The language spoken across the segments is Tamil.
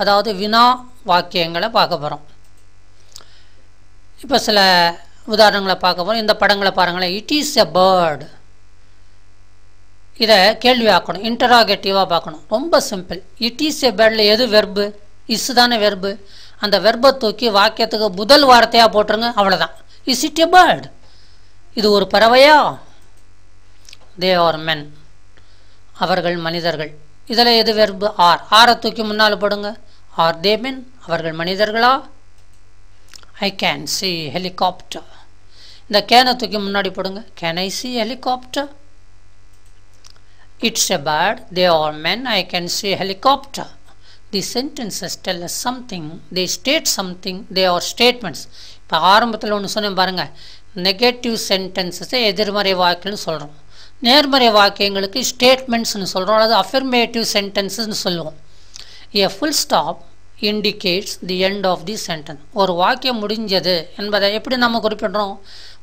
அதாவது வினா வாக்கியங்களை பார்க்க போகிறோம் இப்போ சில உதாரணங்களை பார்க்க போகிறோம் இந்த படங்களை பாருங்களேன் இட் இஸ் எ பேர்டு இதை கேள்வி ஆக்கணும் இன்டராகேட்டிவாக பார்க்கணும் ரொம்ப சிம்பிள் இட் இஸ் எ பேர்டில் எது வெர்பு இஸ் தானே வெர்பு அந்த வெர்பை தூக்கி வாக்கியத்துக்கு முதல் வார்த்தையாக போட்டுருங்க அவ்வளோதான் இஸ் இட் எ பேர்டு இது ஒரு பறவையா தே ஆர் மென் அவர்கள் மனிதர்கள் இதில் எது வெர்பு ஆர் ஆரை தூக்கி முன்னால் போடுங்க ஆர் தே மென் அவர்கள் மனிதர்களா ஐ கேன் சி ஹெலிகாப்டர் இந்த கேனை தூக்கி முன்னாடி போடுங்க can I see helicopter it's a bat they are men I can see helicopter the sentences tell something they state something they are statements இப்போ ஆரம்பத்தில் ஒன்று சொன்னேன் பாருங்கள் நெகட்டிவ் சென்டென்சஸை எதிர்மறை வாக்குன்னு சொல்கிறோம் நேர்மறை வாக்கியங்களுக்கு ஸ்டேட்மெண்ட்ஸ்னு சொல்கிறோம் அல்லது அஃபர்மேட்டிவ் சென்டென்சஸ்னு சொல்லுவோம் a full stop indicates the end of the sentence ஒரு வாக்கியம் முடிஞ்சது என்பதை எப்படி நம்ம குறிப்பிடுறோம்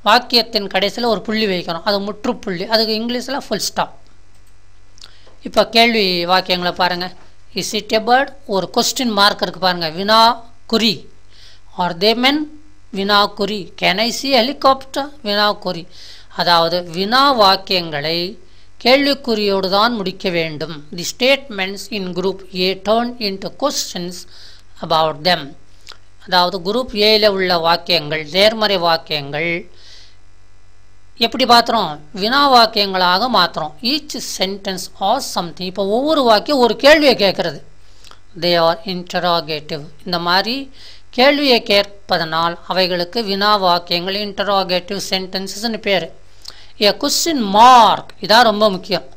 வாக்கியத்தின் கடைசியில் ஒரு புள்ளி வைக்கிறோம் அது முற்றுப்புள்ளி அதுக்கு இங்கிலீஷில் ஃபுல் ஸ்டாப் இப்போ கேள்வி வாக்கியங்களை பாருங்கள் இஸ் இட் எ பேர்ட் ஒரு கொஸ்டின் மார்க் இருக்குது பாருங்கள் வினா குறி ஆர் தே மென் வினா குறி கேன் ஐ சி ஹெலிகாப்டர் வினா குறி அதாவது வினா வாக்கியங்களை கேள்விக்குறியோடு தான் முடிக்க வேண்டும் the statements in group A turn into questions about them அதாவது குரூப் ஏயில் உள்ள வாக்கியங்கள் நேர்மறை வாக்கியங்கள் எப்படி பார்த்துறோம் வினா வாக்கியங்களாக மாற்றுறோம் ஈச் சென்டென்ஸ் ஆர் சம்திங் இப்போ ஒவ்வொரு வாக்கியம் ஒரு கேள்வியை கேட்குறது தே ஆர் இன்டராகேட்டிவ் இந்த மாதிரி கேள்வியை கேட்பதனால் அவைகளுக்கு வினா வாக்கியங்கள் இன்டராகேட்டிவ் சென்டென்சஸ்ன்னு பேர் ஏ கொஸ்டின் மார்க் இதான் ரொம்ப முக்கியம்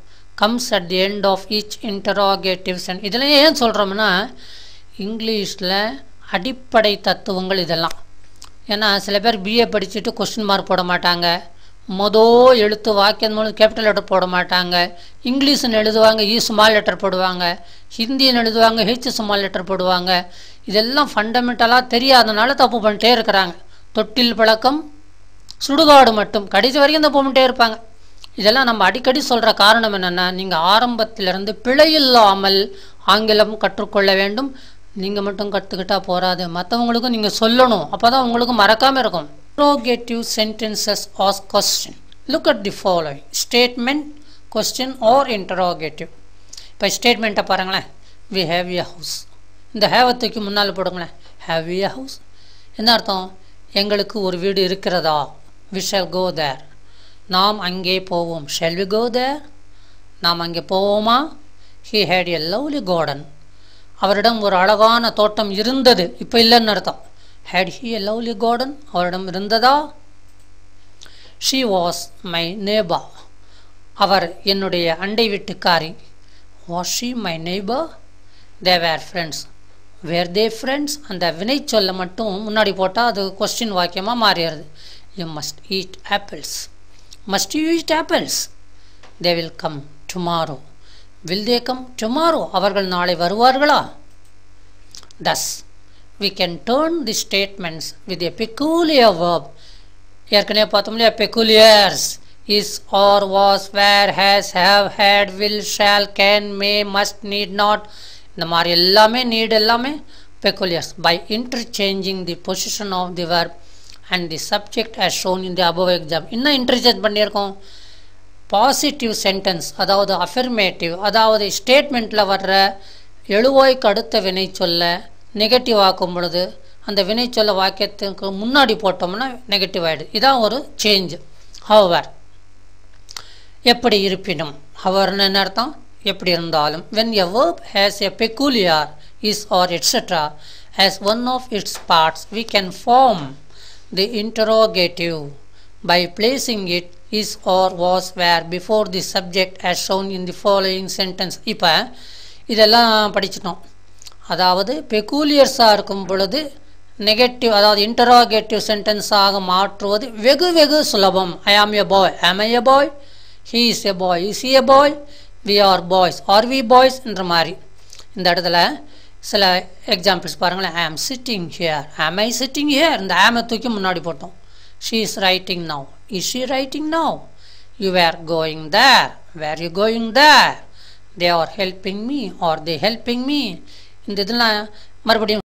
comes at the end of each interrogative sentence இதில் ஏன் சொல்கிறோம்னா இங்கிலீஷில் அடிப்படை தத்துவங்கள் இதெல்லாம் ஏன்னா சில பேர் பிஏ படிச்சுட்டு கொஸ்டின் மார்க் போட மாட்டாங்க மொதல் எழுத்து வாக்கியம் மூலம் கேபிட்டல் லெட்டர் போட மாட்டாங்க இங்கிலீஷுன்னு எழுதுவாங்க இ ஸ்மால் லெட்டர் போடுவாங்க ஹிந்தின்னு எழுதுவாங்க ஹெச் ஸ்மால் லெட்டர் போடுவாங்க இதெல்லாம் ஃபண்டமெண்டலாக தெரியாதனால தப்பு பண்ணிட்டே இருக்கிறாங்க தொட்டில் பழக்கம் சுடுகாடு மட்டும் கடைசி வரைக்கும் தப்பு பண்ணிட்டே இருப்பாங்க இதெல்லாம் நம்ம அடிக்கடி சொல்கிற காரணம் என்னென்னா நீங்கள் ஆரம்பத்திலிருந்து பிழை இல்லாமல் ஆங்கிலம் கற்றுக்கொள்ள வேண்டும் நீங்கள் மட்டும் கற்றுக்கிட்டால் போகாது மற்றவங்களுக்கும் நீங்கள் சொல்லணும் அப்போ தான் உங்களுக்கு மறக்காமல் இருக்கும் interrogative sentences as question look at the following statement question are interrogative இப்போ ஸ்டேட்மெண்ட்டை பாருங்களேன் வி ஹேவ் ஏ ஹவுஸ் இந்த ஹேவத்துக்கு முன்னால் போடுங்களேன் ஹேவ் ஏ ஹவுஸ் என்ன அர்த்தம் எங்களுக்கு ஒரு வீடு இருக்கிறதா வி கோ தேர் நாம் அங்கே போவோம் ஷெல் வி கோ தேர் நாம் அங்கே போவோமா he had a lovely garden அவரிடம் ஒரு அழகான தோட்டம் இருந்தது இப்போ இல்லைன்னு அர்த்தம் had he a lovely garden அவரிடம் இருந்ததா ஷீ வாஸ் மை நேபா அவர் என்னுடைய அண்டை வீட்டுக்காரி was she my neighbour they were friends were they friends அந்த வினை சொல்ல மட்டும் முன்னாடி போட்டால் அது கொஸ்டின் வாக்கியமாக மாறிடுது you must eat apples must you eat apples they will come tomorrow Will they come tomorrow? அவர்கள் நாளை வருவார்களா Thus, we can turn the statements with a peculiar verb. ஏற்கனவே பார்த்தோம் இல்லையா peculiars is, or, was, where, has, have, had, will, shall, can, may, must, need, not இந்த மாதிரி எல்லாமே நீட் எல்லாமே peculiars by interchanging the position of the verb and the subject as shown in the above exam. என்ன interchange பண்ணியிருக்கோம் பாசிட்டிவ் சென்டென்ஸ் அதாவது அஃபர்மேட்டிவ் அதாவது ஸ்டேட்மெண்ட்டில் வர்ற எழுவோய்க்கு அடுத்த வினை சொல்ல நெகட்டிவ் ஆக்கும் பொழுது அந்த வினை சொல்ல வாக்கியத்துக்கு முன்னாடி போட்டோம்னா நெகட்டிவ் ஆகிடுது இதான் ஒரு சேஞ்ச் ஹவர் எப்படி இருப்பினும் ஹவர்னு என்ன அர்த்தம் எப்படி இருந்தாலும் when a verb has a peculiar is are etcetera has one of its parts we can form the interrogative by placing it is are was were before the subject as shown in the following sentence இப்போ இதெல்லாம் படிச்சிட்டோம் அதாவது பெக்கூலியர்ஸாக இருக்கும் பொழுது நெகட்டிவ் அதாவது இன்டராகேட்டிவ் சென்டென்ஸாக மாற்றுவது வெகு வெகு சுலபம் I am a boy am I a boy he is a boy is he a boy we are boys are we பாய்ஸ்ன்ற மாதிரி இந்த இடத்துல சில எக்ஸாம்பிள்ஸ் பாருங்களேன் ஐ ஆம் சிட்டிங் ஹியர் ஆம் ஐ சிட்டிங் ஹியர் இந்த ஆமை தூக்கி முன்னாடி போட்டோம் She is writing now. Is she writing now? You were going there. Were you going there? They are helping me. Are they helping me? இந்த இதெல்லாம்